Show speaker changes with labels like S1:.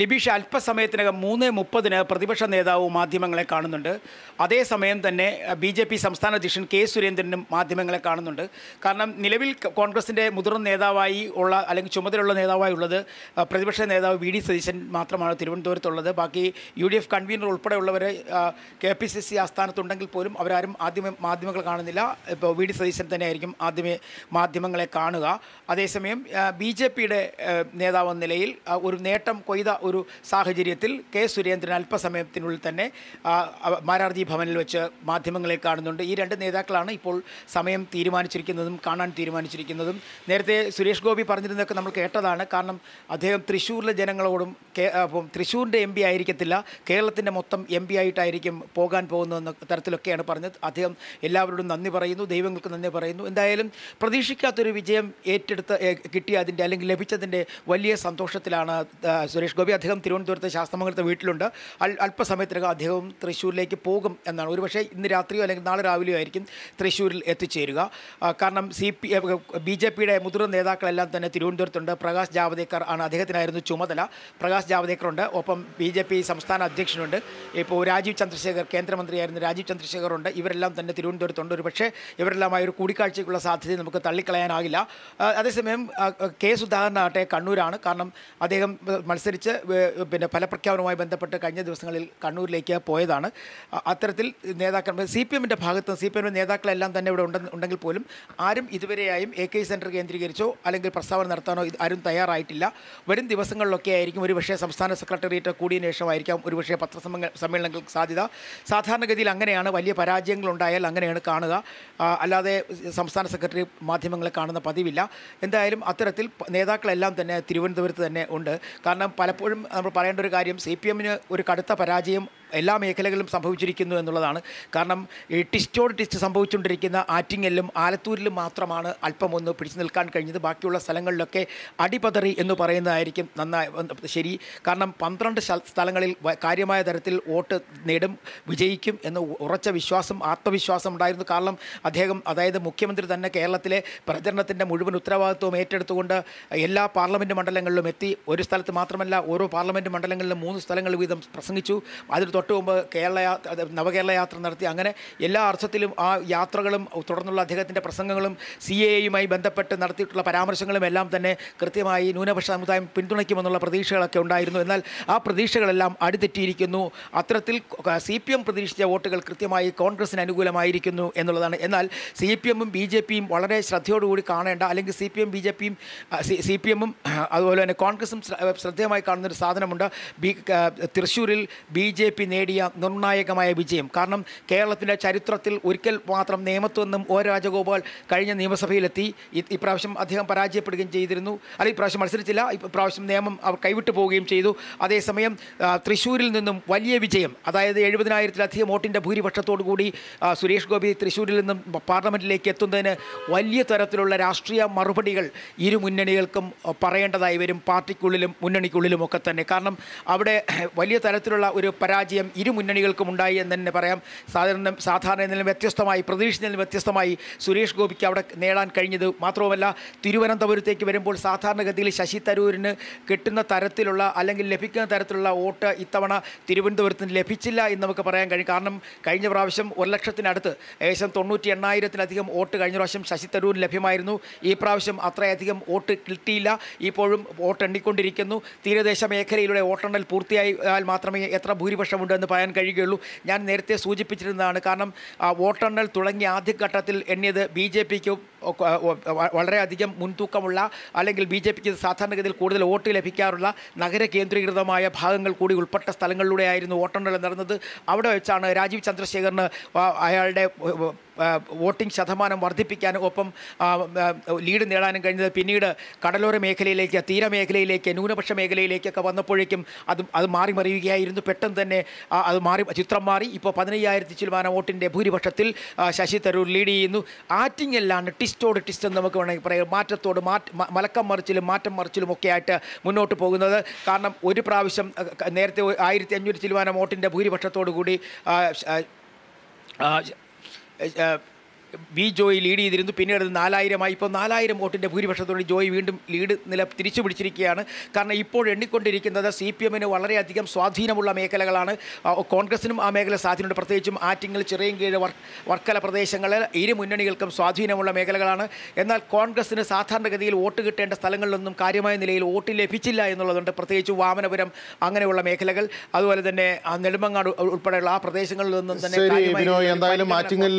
S1: ലിബിഷ അല്പസമയത്തിനകം മൂന്ന് മുപ്പതിന് പ്രതിപക്ഷ നേതാവ് മാധ്യമങ്ങളെ കാണുന്നുണ്ട് അതേസമയം തന്നെ ബി ജെ പി സംസ്ഥാന അധ്യക്ഷൻ കെ സുരേന്ദ്രനും മാധ്യമങ്ങളെ കാണുന്നുണ്ട് കാരണം നിലവിൽ കോൺഗ്രസിൻ്റെ മുതിർന്ന നേതാവായി ഉള്ള അല്ലെങ്കിൽ ചുമതലയുള്ള നേതാവായി ഉള്ളത് പ്രതിപക്ഷ നേതാവ് വി ഡി സതീശൻ മാത്രമാണ് തിരുവനന്തപുരത്തുള്ളത് ബാക്കി യു ഡി എഫ് കൺവീനർ ഉൾപ്പെടെയുള്ളവർ കെ പി സി സി ആസ്ഥാനത്തുണ്ടെങ്കിൽ പോലും അവരാരും ആദ്യമേ മാധ്യമങ്ങൾ കാണുന്നില്ല ഇപ്പോൾ വി ഡി സതീശൻ തന്നെയായിരിക്കും ആദ്യമേ മാധ്യമങ്ങളെ കാണുക അതേസമയം ബി ജെ പിയുടെ നേതാവെന്ന നിലയിൽ ഒരു നേട്ടം കൊയ്ത ഒരു സാഹചര്യത്തിൽ കെ സുരേന്ദ്രൻ അല്പസമയത്തിനുള്ളിൽ തന്നെ മാരാർജി ഭവനിൽ വെച്ച് മാധ്യമങ്ങളെ കാണുന്നുണ്ട് ഈ രണ്ട് നേതാക്കളാണ് ഇപ്പോൾ സമയം തീരുമാനിച്ചിരിക്കുന്നതും കാണാൻ തീരുമാനിച്ചിരിക്കുന്നതും നേരത്തെ സുരേഷ് ഗോപി പറഞ്ഞിരുന്നതൊക്കെ നമ്മൾ കേട്ടതാണ് കാരണം അദ്ദേഹം തൃശ്ശൂരിലെ ജനങ്ങളോടും തൃശ്ശൂരിൻ്റെ എം പി ആയിരിക്കത്തില്ല കേരളത്തിൻ്റെ മൊത്തം എം പി ആയിട്ടായിരിക്കും പോകാൻ പോകുന്നതെന്ന തരത്തിലൊക്കെയാണ് പറഞ്ഞത് അദ്ദേഹം എല്ലാവരോടും നന്ദി പറയുന്നു ദൈവങ്ങൾക്ക് നന്ദി പറയുന്നു എന്തായാലും പ്രതീക്ഷിക്കാത്തൊരു വിജയം ഏറ്റെടുത്ത് കിട്ടിയ അതിൻ്റെ അല്ലെങ്കിൽ ലഭിച്ചതിൻ്റെ വലിയ സന്തോഷത്തിലാണ് സുരേഷ് ഗോപി ഭാവി അദ്ദേഹം തിരുവനന്തപുരത്ത് ശാസ്തമംഗലത്തെ വീട്ടിലുണ്ട് അല്പസമയത്തിനകം അദ്ദേഹം തൃശ്ശൂരിലേക്ക് പോകും എന്നാണ് ഒരുപക്ഷേ ഇന്ന് രാത്രിയോ അല്ലെങ്കിൽ നാളെ രാവിലെയോ ആയിരിക്കും തൃശ്ശൂരിൽ എത്തിച്ചേരുക കാരണം സി പി ബി ജെ പിയുടെ മുതിർന്ന നേതാക്കളെല്ലാം തന്നെ തിരുവനന്തപുരത്തുണ്ട് പ്രകാശ് ജാവദേക്കർ ആണ് അദ്ദേഹത്തിനായിരുന്നു ചുമതല പ്രകാശ് ജാവദേക്കറുണ്ട് ഒപ്പം ബി ജെ പി സംസ്ഥാന അധ്യക്ഷനുണ്ട് ഇപ്പോൾ രാജീവ് ചന്ദ്രശേഖർ കേന്ദ്രമന്ത്രിയായിരുന്നു രാജീവ് ചന്ദ്രശേഖറുണ്ട് ഇവരെല്ലാം തന്നെ തിരുവനന്തപുരത്തുണ്ട് ഒരു പക്ഷേ ഇവരെല്ലാമായി ഒരു കൂടിക്കാഴ്ചയ്ക്കുള്ള സാധ്യത നമുക്ക് തള്ളിക്കളയാനാകില്ല അതേസമയം കെ സുധാകരനാകട്ടെ കണ്ണൂരാണ് കാരണം അദ്ദേഹം മത്സരിച്ച് പിന്നെ ഫലപ്രഖ്യാപനവുമായി ബന്ധപ്പെട്ട് കഴിഞ്ഞ ദിവസങ്ങളിൽ കണ്ണൂരിലേക്ക് പോയതാണ് അത്തരത്തിൽ നേതാക്കൾ സി പി എമ്മിൻ്റെ ഭാഗത്ത് സി പി എമ്മിൻ്റെ നേതാക്കളെല്ലാം തന്നെ ഇവിടെ ഉണ്ടെങ്കിൽ പോലും ആരും ഇതുവരെയായും എ കെ സെൻറ്റർ കേന്ദ്രീകരിച്ചോ അല്ലെങ്കിൽ പ്രസ്താവന നടത്താനോ ആരും തയ്യാറായിട്ടില്ല വരും ദിവസങ്ങളിലൊക്കെ ആയിരിക്കും ഒരുപക്ഷേ സംസ്ഥാന സെക്രട്ടേറിയറ്റ് കൂടിയതിനു ശേഷമായിരിക്കാം ഒരുപക്ഷേ പത്രസമ്മേളന സമ്മേളനങ്ങൾക്ക് സാധ്യത സാധാരണഗതിയിൽ അങ്ങനെയാണ് വലിയ പരാജയങ്ങളുണ്ടായാൽ അങ്ങനെയാണ് കാണുക അല്ലാതെ സംസ്ഥാന സെക്രട്ടറി മാധ്യമങ്ങളെ കാണുന്ന പതിവില്ല എന്തായാലും അത്തരത്തിൽ നേതാക്കളെല്ലാം തന്നെ തിരുവനന്തപുരത്ത് തന്നെ ഉണ്ട് കാരണം പലപ്പോഴും പലപ്പോഴും നമ്മൾ പറയേണ്ട ഒരു കാര്യം സി പി എമ്മിന് ഒരു കടുത്ത പരാജയം എല്ലാ മേഖലകളിലും സംഭവിച്ചിരിക്കുന്നു എന്നുള്ളതാണ് കാരണം ടിസ്റ്റോട് ടിസ്റ്റ് സംഭവിച്ചുകൊണ്ടിരിക്കുന്ന ആറ്റിങ്ങലിലും ആലത്തൂരിലും മാത്രമാണ് അല്പം ഒന്ന് പിടിച്ചു നിൽക്കാൻ കഴിഞ്ഞത് ബാക്കിയുള്ള സ്ഥലങ്ങളിലൊക്കെ അടിപതറി എന്ന് പറയുന്നതായിരിക്കും നന്നായി ശരി കാരണം പന്ത്രണ്ട് സ്ഥലങ്ങളിൽ കാര്യമായ തരത്തിൽ വോട്ട് നേടും വിജയിക്കും എന്ന് ഉറച്ച വിശ്വാസം ആത്മവിശ്വാസം ഉണ്ടായിരുന്നു കാരണം അദ്ദേഹം അതായത് മുഖ്യമന്ത്രി തന്നെ കേരളത്തിലെ പ്രചരണത്തിൻ്റെ മുഴുവൻ ഉത്തരവാദിത്വം ഏറ്റെടുത്തുകൊണ്ട് എല്ലാ പാർലമെൻറ്റ് മണ്ഡലങ്ങളിലും എത്തി ഒരു സ്ഥലത്ത് മാത്രമല്ല ഓരോ പാർലമെൻറ്റ് മണ്ഡലങ്ങളിലും മൂന്ന് സ്ഥലങ്ങൾ വീതം പ്രസംഗിച്ചു അതിൽ തൊട്ട് മുമ്പ് കേരള നവകേരള യാത്ര നടത്തി അങ്ങനെ എല്ലാ അർത്ഥത്തിലും ആ യാത്രകളും തുടർന്നുള്ള അദ്ദേഹത്തിൻ്റെ പ്രസംഗങ്ങളും സി എയുമായി ബന്ധപ്പെട്ട് നടത്തിയിട്ടുള്ള പരാമർശങ്ങളും എല്ലാം തന്നെ കൃത്യമായി ന്യൂനപക്ഷ സമുദായം പിന്തുണയ്ക്കുമെന്നുള്ള പ്രതീക്ഷകളൊക്കെ ഉണ്ടായിരുന്നു എന്നാൽ ആ പ്രതീക്ഷകളെല്ലാം അടിതെറ്റിയിരിക്കുന്നു അത്തരത്തിൽ സി പി എം പ്രതീക്ഷിച്ച വോട്ടുകൾ കൃത്യമായി കോൺഗ്രസിന് അനുകൂലമായിരിക്കുന്നു എന്നുള്ളതാണ് എന്നാൽ സി പി എമ്മും ബി ജെ പിയും വളരെ ശ്രദ്ധയോടുകൂടി കാണേണ്ട അല്ലെങ്കിൽ C P M B J പിയും സി പി എമ്മും അതുപോലെ തന്നെ കോൺഗ്രസും ശ്രദ്ധേയമായി കാണുന്നൊരു സാധനമുണ്ട് ബി തൃശ്ശൂരിൽ ബി ജെ പി നേടിയ നിർണായകമായ വിജയം കാരണം കേരളത്തിൻ്റെ ചരിത്രത്തിൽ ഒരിക്കൽ മാത്രം നേമത്തു ഒ രാജഗോപാൽ കഴിഞ്ഞ നിയമസഭയിലെത്തി ഇപ്രാവശ്യം അദ്ദേഹം പരാജയപ്പെടുകയും ചെയ്തിരുന്നു അല്ലെങ്കിൽ ഇപ്രാവശ്യം മത്സരിച്ചില്ല ഇപ്രാവശ്യം നിയമം അവർ കൈവിട്ടു പോവുകയും ചെയ്തു അതേസമയം തൃശ്ശൂരിൽ നിന്നും വലിയ വിജയം അതായത് എഴുപതിനായിരത്തിലധികം വോട്ടിൻ്റെ ഭൂരിപക്ഷത്തോടു കൂടി സുരേഷ് ഗോപി തൃശ്ശൂരിൽ നിന്നും പാർലമെൻറ്റിലേക്ക് എത്തുന്നതിന് വലിയ തരത്തിലുള്ള രാഷ്ട്രീയ മറുപടികൾ ഇരു മുന്നണികൾക്കും പറയേണ്ടതായി വരും പാർട്ടിക്കുള്ളിലും മുന്നണിക്കുള്ളിലും ഒക്കെ തന്നെ കാരണം അവിടെ വലിയ തരത്തിലുള്ള ഒരു പരാജയം പരാജയം ഇരു മുന്നണികൾക്കും ഉണ്ടായി എന്ന് തന്നെ പറയാം സാധാരണ സാധാരണ നിലയിൽ വ്യത്യസ്തമായി പ്രതീക്ഷ നിലയിൽ വ്യത്യസ്തമായി സുരേഷ് ഗോപിക്ക് അവിടെ നേടാൻ കഴിഞ്ഞത് മാത്രവുമല്ല തിരുവനന്തപുരത്തേക്ക് വരുമ്പോൾ സാധാരണഗതിയിൽ ശശി തരൂരിന് കിട്ടുന്ന തരത്തിലുള്ള അല്ലെങ്കിൽ ലഭിക്കുന്ന തരത്തിലുള്ള വോട്ട് ഇത്തവണ തിരുവനന്തപുരത്തിന് ലഭിച്ചില്ല എന്ന് നമുക്ക് പറയാൻ കഴിയും കാരണം കഴിഞ്ഞ പ്രാവശ്യം ഒരു ലക്ഷത്തിനടുത്ത് ഏകദേശം തൊണ്ണൂറ്റി എണ്ണായിരത്തിലധികം വോട്ട് കഴിഞ്ഞ പ്രാവശ്യം ശശി തരൂരിന് ലഭ്യമായിരുന്നു ഈ പ്രാവശ്യം അത്രയധികം വോട്ട് കിട്ടിയില്ല ഇപ്പോഴും വോട്ട് എണ്ണിക്കൊണ്ടിരിക്കുന്നു തീരദേശ മേഖലയിലൂടെ വോട്ടെണ്ണൽ പൂർത്തിയായാൽ മാത്രമേ എത്ര ഭൂരിപക്ഷം ഉണ്ടെന്ന് പറയാൻ കഴിയുകയുള്ളൂ ഞാൻ നേരത്തെ സൂചിപ്പിച്ചിരുന്നതാണ് കാരണം വോട്ടെണ്ണൽ തുടങ്ങിയ ആദ്യഘട്ടത്തിൽ എണ്ണിയത് ബി ജെ പിക്ക് വളരെയധികം മുൻതൂക്കമുള്ള അല്ലെങ്കിൽ ബി ജെ പിക്ക് സാധാരണഗതിയിൽ കൂടുതൽ വോട്ട് ലഭിക്കാറുള്ള നഗര കേന്ദ്രീകൃതമായ ഭാഗങ്ങൾ കൂടി ഉൾപ്പെട്ട സ്ഥലങ്ങളിലൂടെയായിരുന്നു വോട്ടെണ്ണൽ നടന്നത് അവിടെ വെച്ചാണ് രാജീവ് ചന്ദ്രശേഖറിന് അയാളുടെ വോട്ടിംഗ് ശതമാനം വർദ്ധിപ്പിക്കാനും ഒപ്പം ലീഡ് നേടാനും കഴിഞ്ഞത് പിന്നീട് കടലോര മേഖലയിലേക്ക് തീരമേഖലയിലേക്ക് ന്യൂനപക്ഷ മേഖലയിലേക്കൊക്കെ വന്നപ്പോഴേക്കും അത് അത് മാറി മറിയുകയായിരുന്നു പെട്ടെന്ന് തന്നെ അത് മാറി ചിത്രം മാറി ഇപ്പോൾ പതിനയ്യായിരത്തി ചിൽവാന വോട്ടിൻ്റെ ഭൂരിപക്ഷത്തിൽ ശശി തരൂർ ലീഡ് ചെയ്യുന്നു ആറ്റിംഗ് എല്ലാണ്ട് ടിസ്റ്റോട് ടിസ്റ്റ് എന്ന് നമുക്ക് വേണമെങ്കിൽ പറയാം മാറ്റത്തോട് മലക്കം മറിച്ചിലും മാറ്റം മറിച്ചിലും ഒക്കെ ആയിട്ട് മുന്നോട്ട് പോകുന്നത് കാരണം ഒരു പ്രാവശ്യം നേരത്തെ ആയിരത്തി അഞ്ഞൂറ് ചിൽവാന വോട്ടിൻ്റെ ഭൂരിപക്ഷത്തോടു കൂടി വി ജോയ് ലീഡ് ചെയ്തിരുന്നു പിന്നീട് അത് നാലായിരമായി ഇപ്പോൾ നാലായിരം വോട്ടിൻ്റെ ഭൂരിപക്ഷത്തോടെ ജോയ് വീണ്ടും ലീഡ് നില തിരിച്ചു പിടിച്ചിരിക്കുകയാണ് കാരണം ഇപ്പോൾ എണ്ണിക്കൊണ്ടിരിക്കുന്നത് സി പി എമ്മിന് വളരെയധികം സ്വാധീനമുള്ള മേഖലകളാണ് കോൺഗ്രസിനും ആ മേഖല സ്വാധീനമുണ്ട് പ്രത്യേകിച്ചും ആറ്റിങ്ങൽ ചിറയൻകീഴ് വർക്കല പ്രദേശങ്ങളിൽ ഇരു മുന്നണികൾക്കും സ്വാധീനമുള്ള മേഖലകളാണ് എന്നാൽ കോൺഗ്രസിന് സാധാരണഗതിയിൽ വോട്ട് കിട്ടേണ്ട സ്ഥലങ്ങളിലൊന്നും കാര്യമായ നിലയിൽ വോട്ട് ലഭിച്ചില്ല എന്നുള്ളതുണ്ട് പ്രത്യേകിച്ച് വാമനപുരം അങ്ങനെയുള്ള മേഖലകൾ അതുപോലെ തന്നെ നെടുമങ്ങാട് ഉൾപ്പെടെയുള്ള ആ പ്രദേശങ്ങളിൽ നിന്നും തന്നെ എന്തായാലും ആറ്റിങ്ങൽ